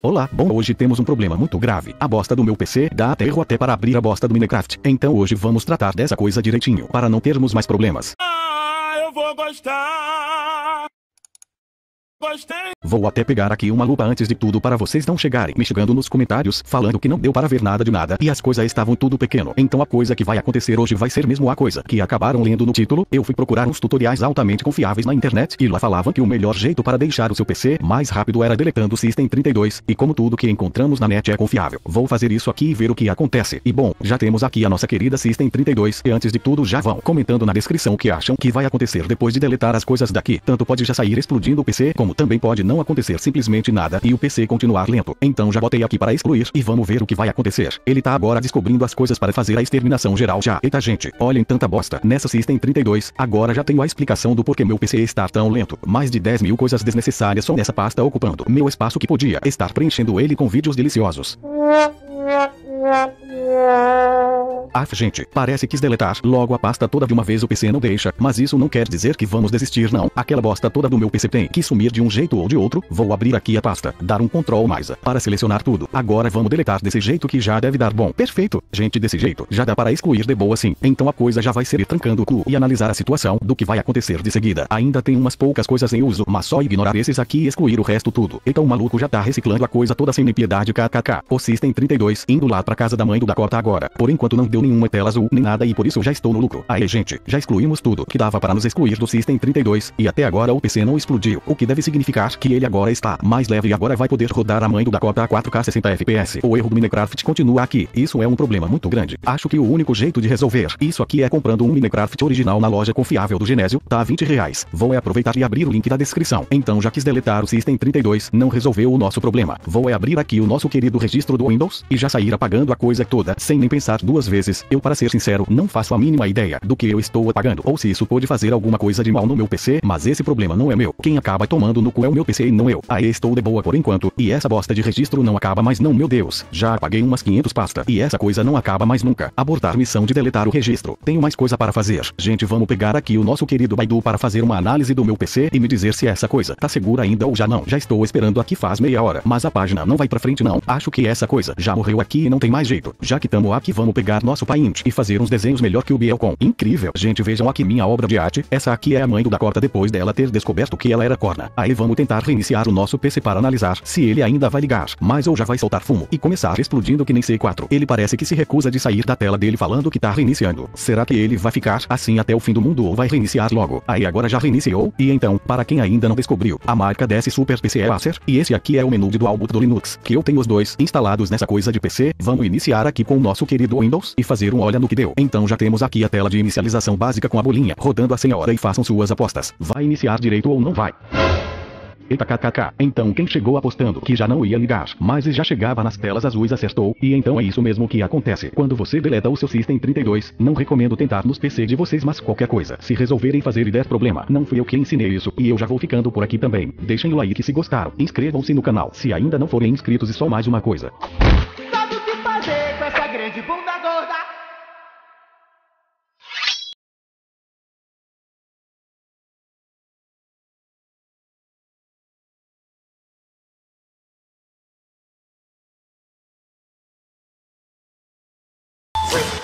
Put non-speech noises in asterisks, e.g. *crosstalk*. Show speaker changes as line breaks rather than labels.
Olá, bom, hoje temos um problema muito grave. A bosta do meu PC dá aterro até para abrir a bosta do Minecraft. Então hoje vamos tratar dessa coisa direitinho, para não termos mais problemas. Ah, eu vou gostar! Gostei! Vou até pegar aqui uma lupa antes de tudo para vocês não chegarem me nos comentários falando que não deu para ver nada de nada e as coisas estavam tudo pequeno. Então a coisa que vai acontecer hoje vai ser mesmo a coisa que acabaram lendo no título. Eu fui procurar uns tutoriais altamente confiáveis na internet e lá falavam que o melhor jeito para deixar o seu PC mais rápido era deletando o System 32 e como tudo que encontramos na net é confiável. Vou fazer isso aqui e ver o que acontece. E bom, já temos aqui a nossa querida System 32 e antes de tudo já vão comentando na descrição o que acham que vai acontecer depois de deletar as coisas daqui. Tanto pode já sair explodindo o PC como como também pode não acontecer simplesmente nada e o PC continuar lento. Então já botei aqui para excluir e vamos ver o que vai acontecer. Ele tá agora descobrindo as coisas para fazer a exterminação geral já. Eita gente, olhem tanta bosta. Nessa System 32, agora já tenho a explicação do porquê meu PC está tão lento. Mais de 10 mil coisas desnecessárias só nessa pasta ocupando meu espaço que podia estar preenchendo ele com vídeos deliciosos. *laughs* Af ah, gente, parece que deletar logo a pasta toda de uma vez o PC não deixa, mas isso não quer dizer que vamos desistir não. Aquela bosta toda do meu PC tem que sumir de um jeito ou de outro, vou abrir aqui a pasta, dar um Ctrl mais, para selecionar tudo. Agora vamos deletar desse jeito que já deve dar bom. Perfeito, gente desse jeito, já dá para excluir de boa sim. Então a coisa já vai ser ir trancando o cu e analisar a situação do que vai acontecer de seguida. Ainda tem umas poucas coisas em uso, mas só ignorar esses aqui e excluir o resto tudo. Então o maluco já tá reciclando a coisa toda sem nem piedade kkk. O System 32 indo lá pra casa da mãe do Dakota agora. Por enquanto não deu deu nenhuma tela azul nem nada e por isso já estou no lucro. Aí gente, já excluímos tudo que dava para nos excluir do System 32, e até agora o PC não explodiu, o que deve significar que ele agora está mais leve e agora vai poder rodar a mãe do Dakota a 4K 60 FPS. O erro do Minecraft continua aqui, isso é um problema muito grande. Acho que o único jeito de resolver isso aqui é comprando um Minecraft original na loja confiável do Genésio, tá 20 reais. Vou é aproveitar e abrir o link da descrição. Então já quis deletar o System 32, não resolveu o nosso problema. Vou é abrir aqui o nosso querido registro do Windows, e já sair apagando a coisa toda, sem nem pensar duas vezes eu para ser sincero, não faço a mínima ideia do que eu estou apagando ou se isso pode fazer alguma coisa de mal no meu PC, mas esse problema não é meu. Quem acaba tomando no cu é o meu PC e não eu. Aí ah, estou de boa por enquanto, e essa bosta de registro não acaba mais não meu Deus. Já apaguei umas 500 pasta, e essa coisa não acaba mais nunca. Abortar missão de deletar o registro. Tenho mais coisa para fazer. Gente vamos pegar aqui o nosso querido Baidu para fazer uma análise do meu PC e me dizer se essa coisa tá segura ainda ou já não. Já estou esperando aqui faz meia hora, mas a página não vai pra frente não. Acho que essa coisa já morreu aqui e não tem mais jeito. Já que tamo aqui vamos pegar nosso nosso Paint e fazer uns desenhos melhor que o Bielcon. Incrível! Gente, vejam aqui minha obra de arte. Essa aqui é a mãe do Dakota depois dela ter descoberto que ela era corna. Aí vamos tentar reiniciar o nosso PC para analisar se ele ainda vai ligar, mas ou já vai soltar fumo e começar explodindo que nem C4. Ele parece que se recusa de sair da tela dele falando que tá reiniciando. Será que ele vai ficar assim até o fim do mundo ou vai reiniciar logo? Aí agora já reiniciou? E então, para quem ainda não descobriu, a marca desse Super PC é Acer, e esse aqui é o menu do álbum do Linux, que eu tenho os dois instalados nessa coisa de PC. Vamos iniciar aqui com o nosso querido Windows e fazer um olha no que deu. Então já temos aqui a tela de inicialização básica com a bolinha rodando a hora e façam suas apostas. Vai iniciar direito ou não vai? Eita kkk. Então quem chegou apostando que já não ia ligar, mas já chegava nas telas azuis acertou, e então é isso mesmo que acontece. Quando você deleta o seu System 32, não recomendo tentar nos PC de vocês mas qualquer coisa. Se resolverem fazer e der problema, não fui eu que ensinei isso, e eu já vou ficando por aqui também. Deixem o like se gostaram, inscrevam-se no canal, se ainda não forem inscritos e só mais uma coisa. Sabe o que fazer com essa grande bunda? Wait.